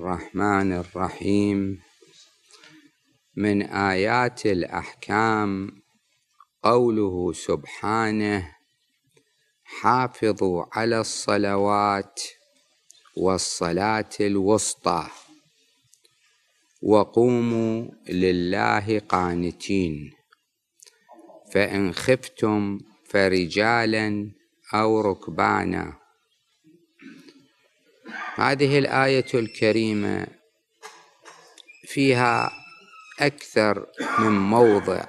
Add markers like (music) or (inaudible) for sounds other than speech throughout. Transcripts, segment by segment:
الرحمن الرحيم من آيات الأحكام قوله سبحانه حافظوا على الصلوات والصلاة الوسطى وقوموا لله قانتين فإن خفتم فرجالا أو ركبانا هذه الآية الكريمة فيها أكثر من موضع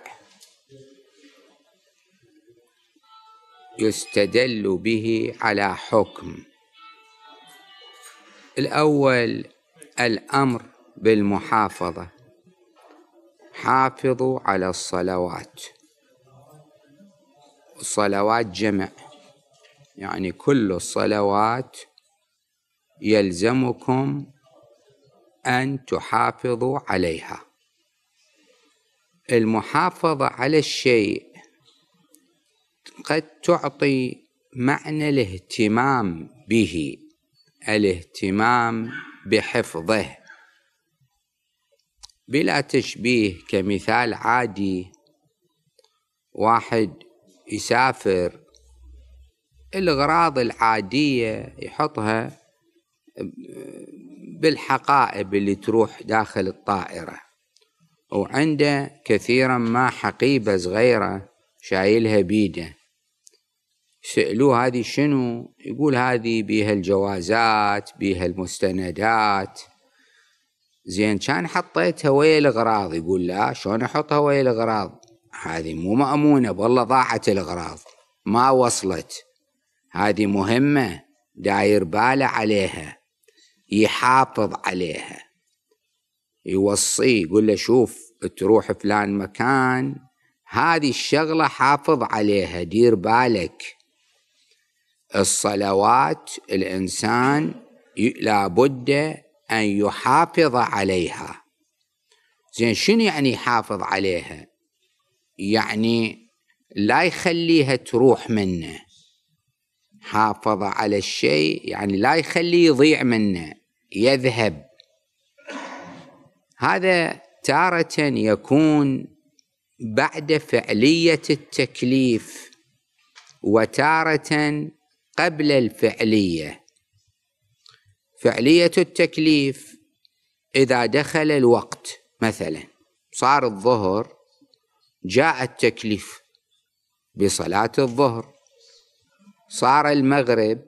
يستدل به على حكم الأول الأمر بالمحافظة حافظوا على الصلوات الصلوات جمع يعني كل الصلوات يلزمكم أن تحافظوا عليها المحافظة على الشيء قد تعطي معنى الاهتمام به الاهتمام بحفظه بلا تشبيه كمثال عادي واحد يسافر الأغراض العادية يحطها بالحقائب اللي تروح داخل الطائرة وعنده كثيرا ما حقيبة صغيرة شايلها بيده سألوه هذه شنو يقول هذه بيها الجوازات بيها المستندات زين كان حطيتها ويا الاغراض يقول لا شلون احطها ويا الاغراض هذه مو مأمونة والله ضاعت الاغراض ما وصلت هذه مهمة داير باله عليها يحافظ عليها يوصيه يقول له شوف تروح فلان مكان هذه الشغلة حافظ عليها دير بالك الصلوات الإنسان لابد أن يحافظ عليها زين شنو يعني يحافظ عليها يعني لا يخليها تروح منه حافظ على الشيء يعني لا يخليه يضيع منه يذهب هذا تارة يكون بعد فعلية التكليف وتارة قبل الفعلية فعلية التكليف إذا دخل الوقت مثلا صار الظهر جاء التكليف بصلاة الظهر صار المغرب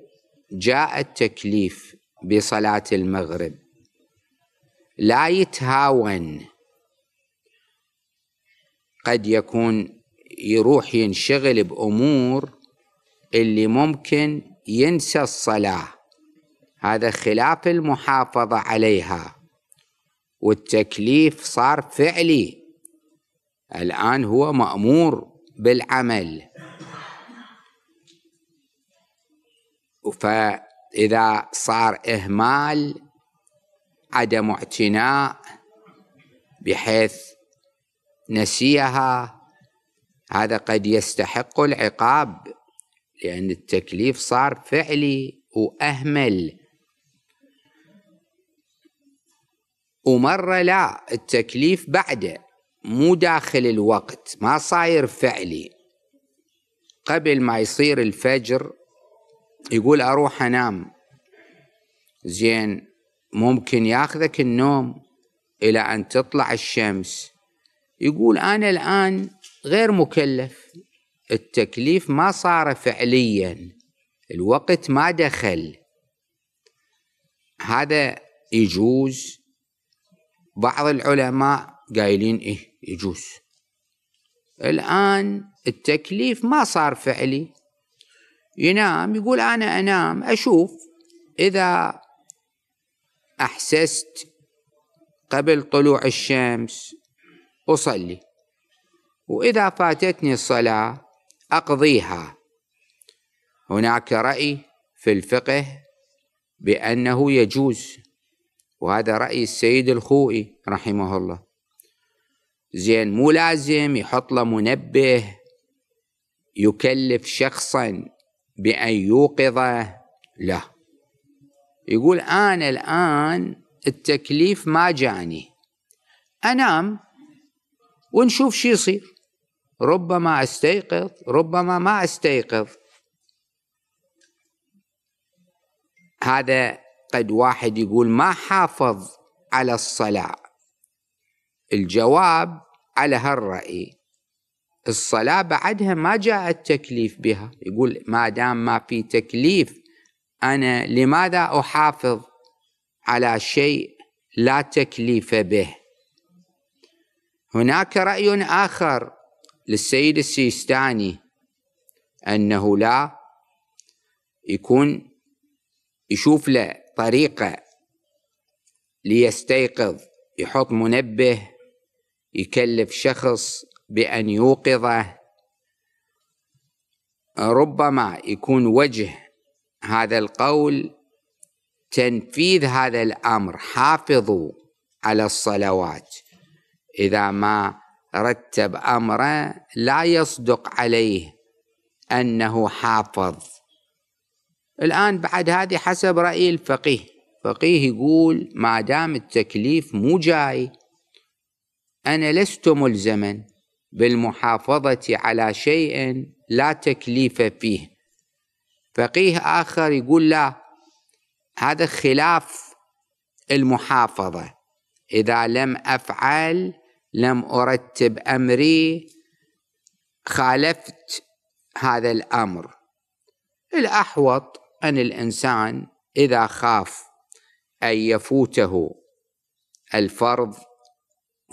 جاء التكليف بصلاة المغرب لا يتهاون قد يكون يروح ينشغل بأمور اللي ممكن ينسى الصلاة هذا خلاف المحافظة عليها والتكليف صار فعلي الآن هو مأمور بالعمل ف إذا صار إهمال عدم اعتناء بحيث نسيها هذا قد يستحق العقاب لأن التكليف صار فعلي وأهمل ومرة لا التكليف بعده مو داخل الوقت ما صاير فعلي قبل ما يصير الفجر يقول اروح انام زين ممكن ياخذك النوم الى ان تطلع الشمس يقول انا الان غير مكلف التكليف ما صار فعليا الوقت ما دخل هذا يجوز بعض العلماء قايلين ايه يجوز الان التكليف ما صار فعلي ينام يقول أنا أنام أشوف إذا أحسست قبل طلوع الشمس أصلي وإذا فاتتني الصلاة أقضيها هناك رأي في الفقه بأنه يجوز وهذا رأي السيد الخوئي رحمه الله زين مو لازم يحط له منبه يكلف شخصا بأن يوقظه له يقول أنا الآن التكليف ما جاني أنام ونشوف شو يصير ربما أستيقظ ربما ما أستيقظ هذا قد واحد يقول ما حافظ على الصلاة الجواب على هالرأي الصلاة بعدها ما جاء التكليف بها يقول ما دام ما في تكليف أنا لماذا أحافظ على شيء لا تكليف به هناك رأي آخر للسيد السيستاني أنه لا يكون يشوف له طريقة ليستيقظ يحط منبه يكلف شخص بأن يوقظه ربما يكون وجه هذا القول تنفيذ هذا الأمر حافظوا على الصلوات إذا ما رتب أمره لا يصدق عليه أنه حافظ الآن بعد هذه حسب رأي الفقيه فقيه يقول ما دام التكليف مو جاي أنا لست ملزما بالمحافظة على شيء لا تكليف فيه فقيه آخر يقول لا هذا خلاف المحافظة إذا لم أفعل لم أرتب أمري خالفت هذا الأمر الأحوط أن الإنسان إذا خاف أن يفوته الفرض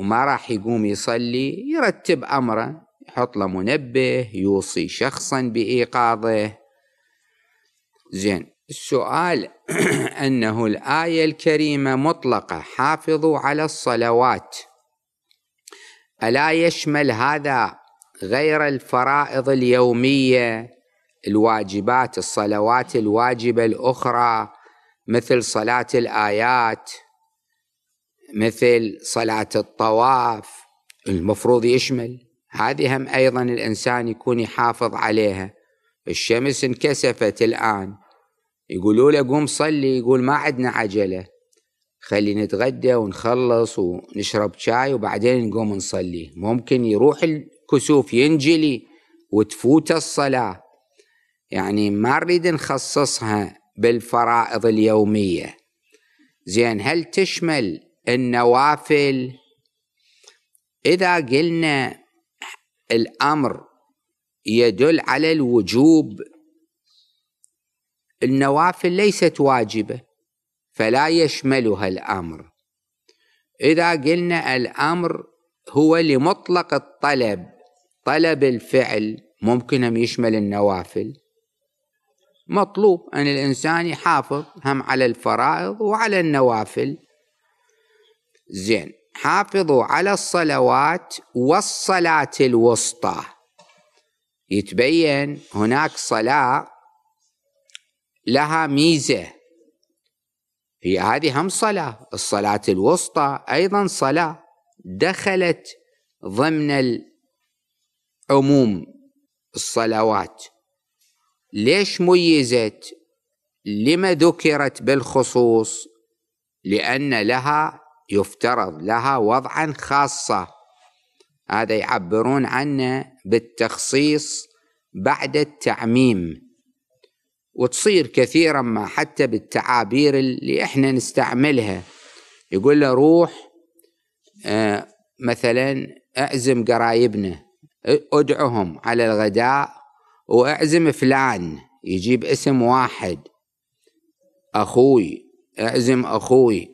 وما راح يقوم يصلي يرتب أمره يحط له منبه يوصي شخصا بإيقاظه زين السؤال (clears throat) أنه الآية الكريمة مطلقة حافظوا على الصلوات ألا يشمل هذا غير الفرائض اليومية الواجبات الصلوات الواجبة الأخرى مثل صلاة الآيات مثل صلاة الطواف المفروض يشمل هذه هم أيضا الإنسان يكون يحافظ عليها الشمس انكسفت الآن يقولوا له قوم صلي يقول ما عندنا عجلة خلي نتغدى ونخلص ونشرب شاي وبعدين نقوم نصلي ممكن يروح الكسوف ينجلي وتفوت الصلاة يعني ما نريد نخصصها بالفرائض اليومية زين هل تشمل النوافل إذا قلنا الأمر يدل على الوجوب النوافل ليست واجبة فلا يشملها الأمر إذا قلنا الأمر هو لمطلق الطلب طلب الفعل ممكن ان يشمل النوافل مطلوب أن الإنسان يحافظ هم على الفرائض وعلى النوافل زين حافظوا على الصلوات والصلاة الوسطى يتبين هناك صلاة لها ميزة هي هذه هم صلاة الصلاة الوسطى أيضا صلاة دخلت ضمن العموم الصلوات ليش ميزت لما ذكرت بالخصوص لأن لها يفترض لها وضعا خاصة هذا يعبرون عنه بالتخصيص بعد التعميم وتصير كثيرا ما حتى بالتعابير اللي احنا نستعملها يقول له روح آه، مثلا اعزم قرايبنا ادعهم على الغداء واعزم فلان يجيب اسم واحد اخوي اعزم اخوي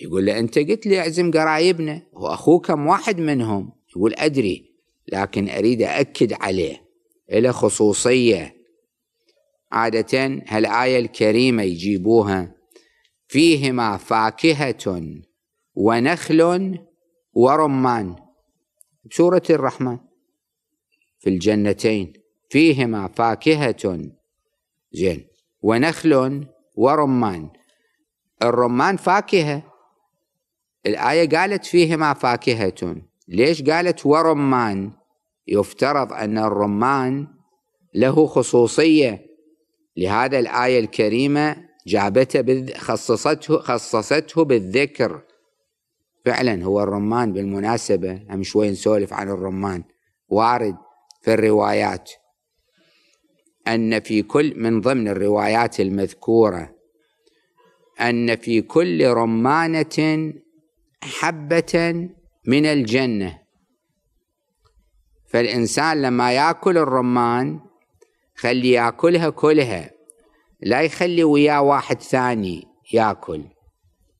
يقول له أنت قلت لي أعزم قرايبنا واخوك كم واحد منهم يقول أدري لكن أريد اكد عليه له خصوصية عادة هالآية الكريمة يجيبوها فيهما فاكهة ونخل ورمان بسورة الرحمن في الجنتين فيهما فاكهة زين ونخل ورمان الرمان فاكهة الآية قالت فيهما فاكهة ليش قالت ورمان يفترض أن الرمان له خصوصية لهذا الآية الكريمة جابته خصصته خصصته بالذكر فعلا هو الرمان بالمناسبة هم شوي نسولف عن الرمان وارد في الروايات أن في كل من ضمن الروايات المذكورة أن في كل رمانة حبة من الجنة فالإنسان لما يأكل الرمان خلي يأكلها كلها لا يخلي وياه واحد ثاني يأكل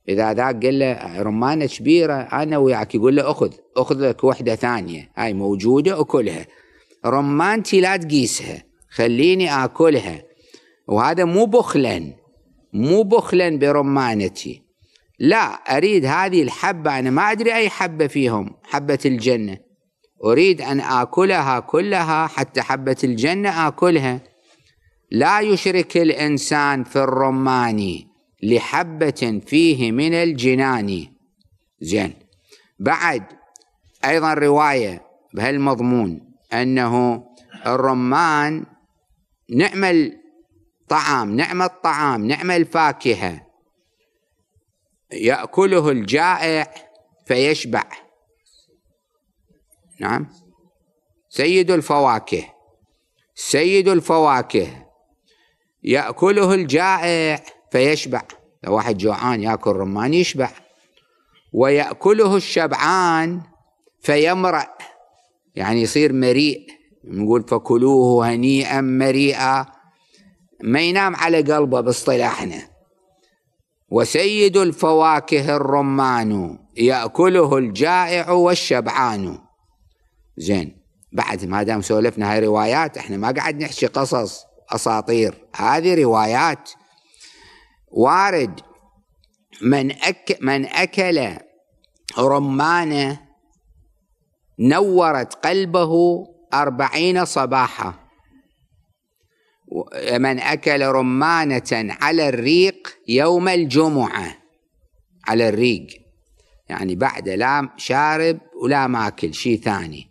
إذا ذاك قال له رمانة كبيرة أنا وياك يقول له أخذ أخذ لك وحدة ثانية هاي موجودة أكلها رمانتي لا تقيسها خليني أكلها وهذا مو بخلا مو بخلا برمانتي لا أريد هذه الحبة أنا ما أدري أي حبة فيهم حبة الجنة أريد أن آكلها كلها حتى حبة الجنة آكلها لا يشرك الإنسان في الرمان لحبة فيه من الجنان زين بعد أيضا رواية بهالمضمون أنه الرمان نعم الطعام نعم الطعام نعم الفاكهة يأكله الجائع فيشبع نعم سيد الفواكه سيد الفواكه يأكله الجائع فيشبع لو واحد جوعان يأكل رمان يشبع ويأكله الشبعان فيمرأ يعني يصير مريء نقول فكلوه هنيئا مريئا ما ينام على قلبه باصطلاحنا وسيد الفواكه الرمان ياكله الجائع والشبعان زين بعد ما دام سولفنا هاي روايات احنا ما قاعد نحكي قصص اساطير هذه روايات وارد من أك من اكل رمانه نورت قلبه أربعين صباحا من أكل رمانة على الريق يوم الجمعة على الريق يعني بعد لا شارب ولا ماكل شيء ثاني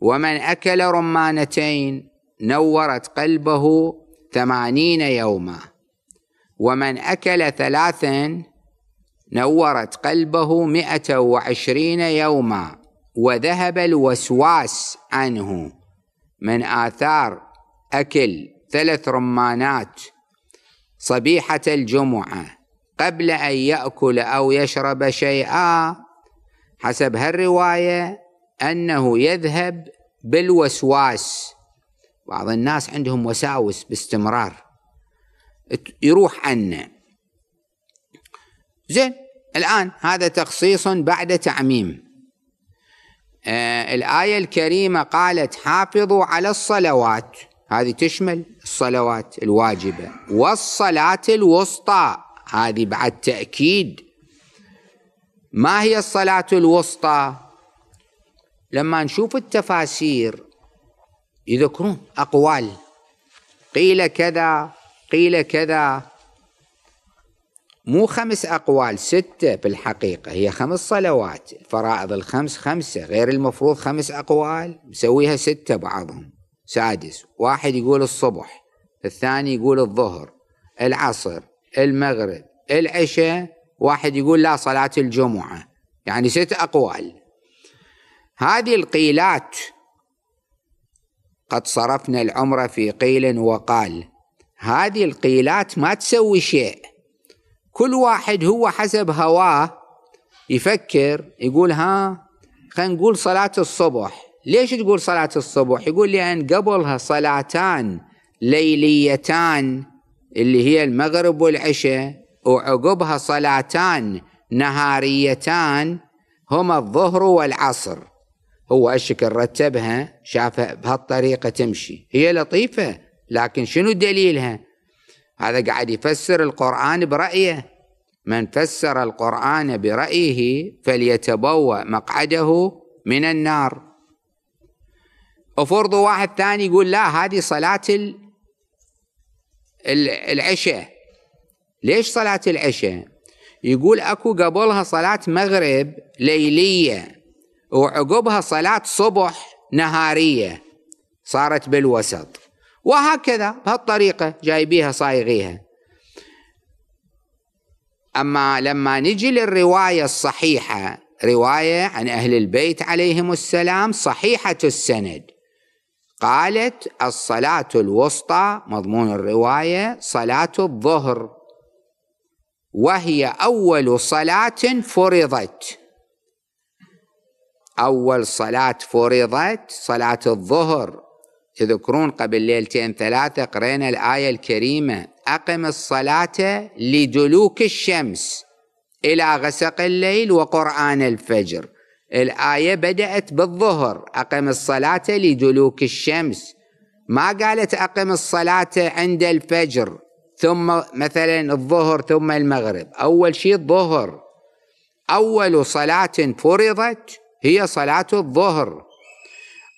ومن أكل رمانتين نورت قلبه ثمانين يوما ومن أكل ثلاثا نورت قلبه مئة وعشرين يوما وذهب الوسواس عنه من آثار أكل ثلاث رمانات صبيحة الجمعة قبل أن يأكل أو يشرب شيئا حسب هالرواية أنه يذهب بالوسواس بعض الناس عندهم وساوس باستمرار يروح عنه زين الآن هذا تخصيص بعد تعميم آه الآية الكريمة قالت حافظوا على الصلوات هذه تشمل الصلوات الواجبة والصلاة الوسطى هذه بعد تأكيد ما هي الصلاة الوسطى لما نشوف التفاسير يذكرون أقوال قيل كذا قيل كذا مو خمس أقوال ستة بالحقيقة هي خمس صلوات الفرائض الخمس خمسة غير المفروض خمس أقوال مسويها ستة بعضهم سادس واحد يقول الصبح الثاني يقول الظهر العصر المغرب العشاء واحد يقول لا صلاة الجمعة يعني ست أقوال هذه القيلات قد صرفنا العمر في قيل وقال هذه القيلات ما تسوي شيء كل واحد هو حسب هواه يفكر يقول ها خلينا نقول صلاة الصبح ليش تقول صلاة الصبح يقول لأن قبلها صلاتان ليليتان اللي هي المغرب والعشاء وعقبها صلاتان نهاريتان هما الظهر والعصر هو الشكل رتبها شافها بهالطريقة تمشي هي لطيفة لكن شنو دليلها هذا قاعد يفسر القرآن برأيه من فسر القرآن برأيه فليتبوأ مقعده من النار وفرضوا واحد ثاني يقول لا هذه صلاة العشاء ليش صلاة العشاء يقول أكو قبلها صلاة مغرب ليلية وعقبها صلاة صبح نهارية صارت بالوسط وهكذا بهالطريقة جايبيها صايغيها أما لما نجي للرواية الصحيحة رواية عن أهل البيت عليهم السلام صحيحة السند قالت الصلاة الوسطى مضمون الرواية صلاة الظهر وهي أول صلاة فرضت أول صلاة فرضت صلاة الظهر تذكرون قبل ليلتين ثلاثة قرينا الآية الكريمة أقم الصلاة لدلوك الشمس إلى غسق الليل وقرآن الفجر الآية بدأت بالظهر أقم الصلاة لدلوك الشمس ما قالت أقم الصلاة عند الفجر ثم مثلا الظهر ثم المغرب أول شيء الظهر أول صلاة فرضت هي صلاة الظهر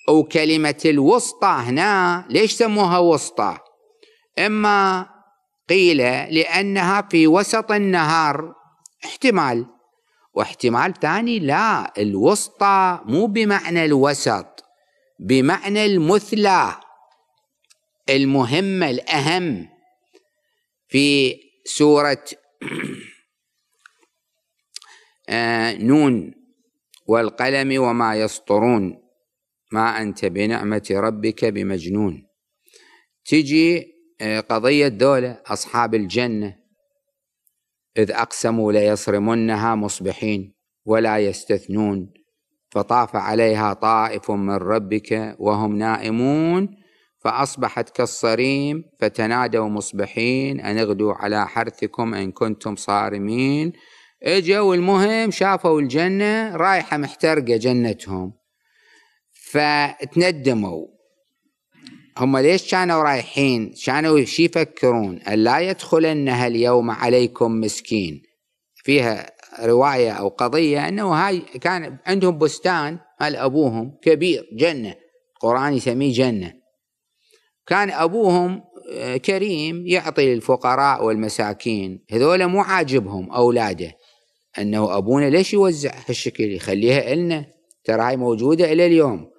أو كلمة الوسطى هنا ليش سموها وسطى إما قيل لأنها في وسط النهار احتمال واحتمال ثاني لا الوسطى مو بمعنى الوسط بمعنى المثلى المهمة الأهم في سورة (clears throat) آه، نون والقلم وما يسطرون ما أنت بنعمة ربك بمجنون تجي آه، قضية دولة أصحاب الجنة إذ أقسموا ليصرمنها مصبحين ولا يستثنون فطاف عليها طائف من ربك وهم نائمون فأصبحت كالصريم فتنادوا مصبحين أن اغدوا على حرثكم إن كنتم صارمين اجوا المهم شافوا الجنة رايحة محترقة جنتهم فتندموا هم ليش كانوا رايحين كانوا شي يفكرون ألا يدخلنها اليوم عليكم مسكين فيها رواية أو قضية أنه هاي كان عندهم بستان مال أبوهم كبير جنة القرآن يسميه جنة كان أبوهم آه، كريم يعطي للفقراء والمساكين هذول مو عاجبهم أولاده أنه أبونا ليش يوزع هالشكل يخليها إلنا ترى هاي موجودة إلى اليوم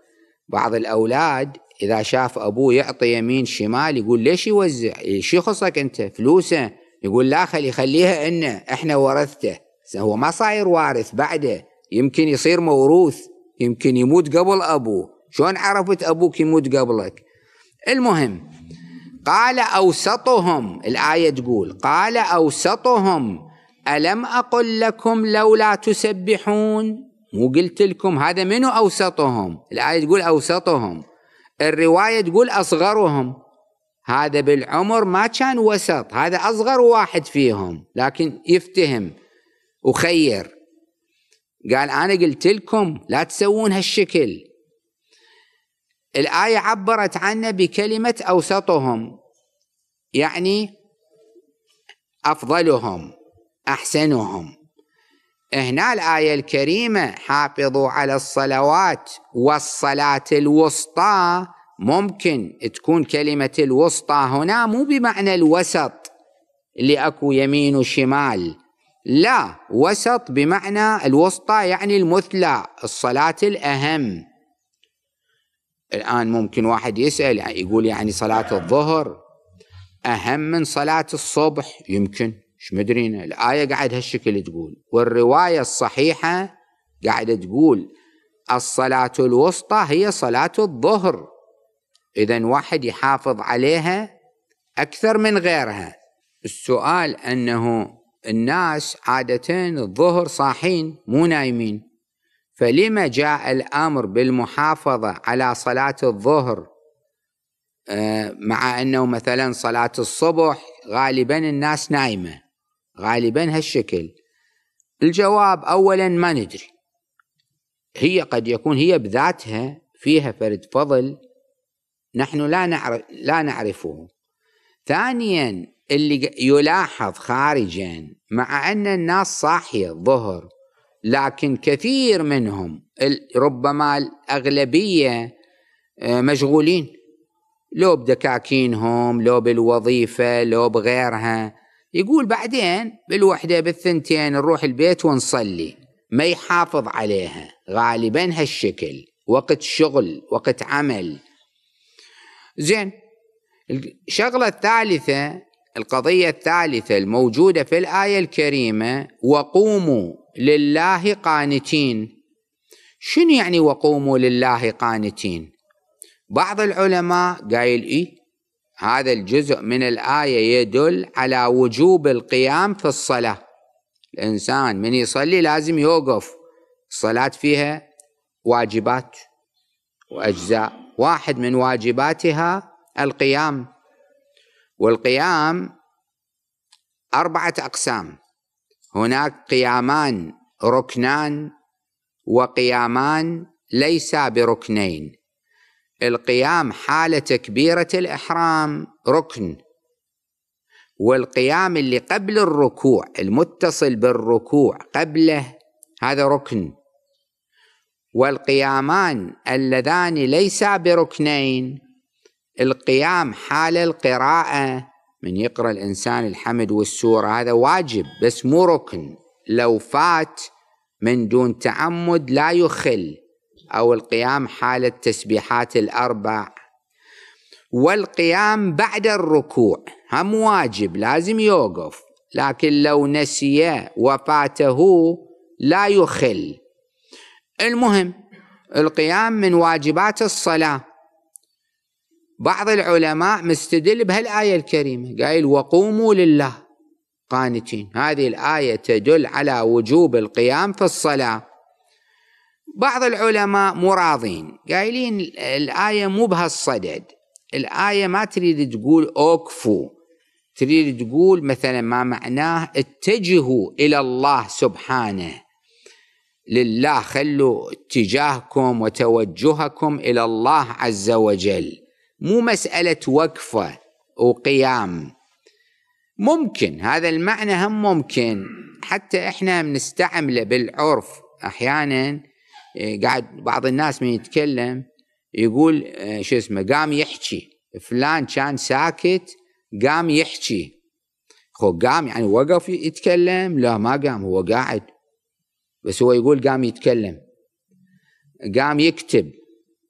بعض الأولاد إذا شاف أبوه يعطي يمين شمال يقول ليش يوزع شو يخصك أنت فلوسه يقول لا خلي خليها إنه إحنا ورثته هو ما صاير وارث بعده يمكن يصير موروث يمكن يموت قبل أبوه شلون عرفت أبوك يموت قبلك المهم قال أوسطهم الآية تقول قال أوسطهم ألم أقل لكم لولا تسبحون مو قلت لكم هذا منو أوسطهم الآية تقول أوسطهم الرواية تقول أصغرهم هذا بالعمر ما كان وسط هذا أصغر واحد فيهم لكن يفتهم وخير قال أنا قلت لكم لا تسوون هالشكل الآية عبرت عنه بكلمة أوسطهم يعني أفضلهم أحسنهم هنا الآية الكريمة حافظوا على الصلوات والصلاة الوسطى ممكن تكون كلمة الوسطى هنا مو بمعنى الوسط اللي أكو يمين وشمال لا وسط بمعنى الوسطى يعني المثلى الصلاة الأهم الآن ممكن واحد يسأل يقول يعني صلاة الظهر أهم من صلاة الصبح يمكن مش مدرينا الآية قاعد هالشكل تقول والرواية الصحيحة قاعدة تقول الصلاة الوسطى هي صلاة الظهر إذا واحد يحافظ عليها أكثر من غيرها السؤال أنه الناس عادة الظهر صاحين مو نايمين فلما جاء الأمر بالمحافظة على صلاة الظهر آه، مع أنه مثلا صلاة الصبح غالبا الناس نايمة غالبا هالشكل الجواب أولا ما ندري هي قد يكون هي بذاتها فيها فرد فضل نحن لا نعرف لا نعرفه ثانيا اللي يلاحظ خارجا مع أن الناس صاحية الظهر لكن كثير منهم ربما الأغلبية آه، مشغولين لو بدكاكينهم لو بالوظيفة لو بغيرها يقول بعدين بالوحدة بالثنتين نروح البيت ونصلي ما يحافظ عليها غالبا هالشكل وقت شغل وقت عمل زين الشغلة الثالثة القضية الثالثة الموجودة في الآية الكريمة وقوموا لله قانتين شنو يعني وقوموا لله قانتين بعض العلماء قايل إيه هذا الجزء من الآية يدل على وجوب القيام في الصلاة الإنسان من يصلي لازم يوقف الصلاة فيها واجبات وأجزاء واحد من واجباتها القيام والقيام أربعة أقسام هناك قيامان ركنان وقيامان ليس بركنين القيام حال تكبيرة الإحرام ركن والقيام اللي قبل الركوع المتصل بالركوع قبله هذا ركن والقيامان اللذان ليسا بركنين القيام حال القراءة من يقرأ الإنسان الحمد والسورة هذا واجب بس مو ركن لو فات من دون تعمد لا يخل أو القيام حال التسبيحات الأربع والقيام بعد الركوع هم واجب لازم يوقف لكن لو نسي وفاته لا يخل المهم القيام من واجبات الصلاة بعض العلماء مستدل بهالآية الكريمة قايل وقوموا لله قانتين هذه الآية تدل على وجوب القيام في الصلاة بعض العلماء مراضين قايلين الآية مو بهالصدد الآية ما تريد تقول أوقفوا تريد تقول مثلا ما معناه اتجهوا إلى الله سبحانه لله خلوا اتجاهكم وتوجهكم إلى الله عز وجل مو مسألة وقفة وقيام ممكن هذا المعنى هم ممكن حتى احنا بنستعمله بالعرف احيانا قاعد بعض الناس من يتكلم يقول آه، شو اسمه قام يحكي فلان كان ساكت قام يحكي هو قام يعني وقف يتكلم لا ما قام هو قاعد بس هو يقول قام يتكلم قام يكتب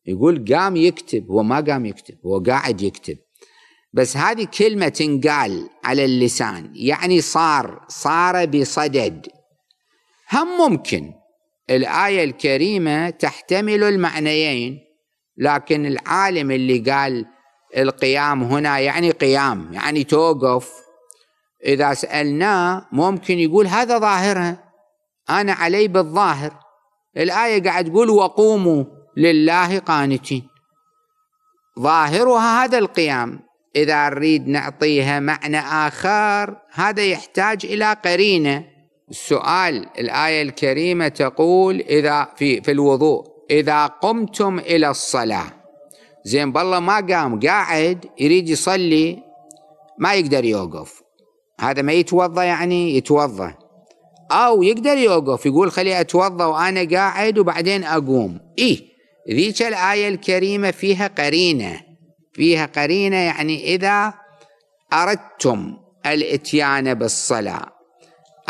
يقول قام يكتب هو ما قام يكتب هو قاعد يكتب بس هذه كلمة تنقال على اللسان يعني صار صار بصدد هم ممكن الآية الكريمة تحتمل المعنيين لكن العالم اللي قال القيام هنا يعني قيام يعني توقف إذا سألناه ممكن يقول هذا ظاهرها أنا علي بالظاهر الآية قاعد تقول وقوموا لله قانتين ظاهرها هذا القيام إذا نريد نعطيها معنى آخر هذا يحتاج إلى قرينة السؤال الآية الكريمة تقول إذا في في الوضوء إذا قمتم إلى الصلاة زين بالله ما قام قاعد يريد يصلي ما يقدر يوقف هذا ما يتوضا يعني يتوضا أو يقدر يوقف يقول خلي أتوضا وأنا قاعد وبعدين أقوم إيه ذيك الآية الكريمة فيها قرينة فيها قرينة يعني إذا أردتم الإتيان بالصلاة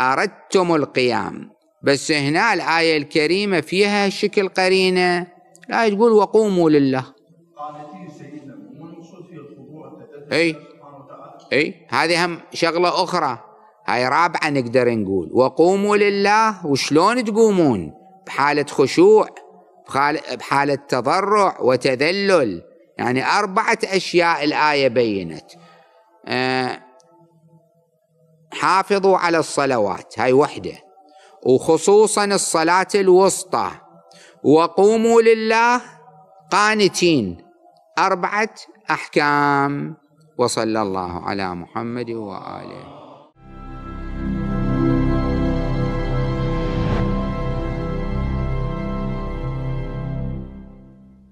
أردتم القيام بس هنا الآية الكريمة فيها شكل قرينة لا تقول وقوموا لله أي أي هذه هم شغلة أخرى هاي رابعة نقدر نقول وقوموا لله وشلون تقومون بحالة خشوع بحالة تضرع وتذلل يعني أربعة أشياء الآية بينت آه حافظوا على الصلوات هاي وحده وخصوصا الصلاه الوسطى وقوموا لله قانتين اربعه احكام وصلى الله على محمد واله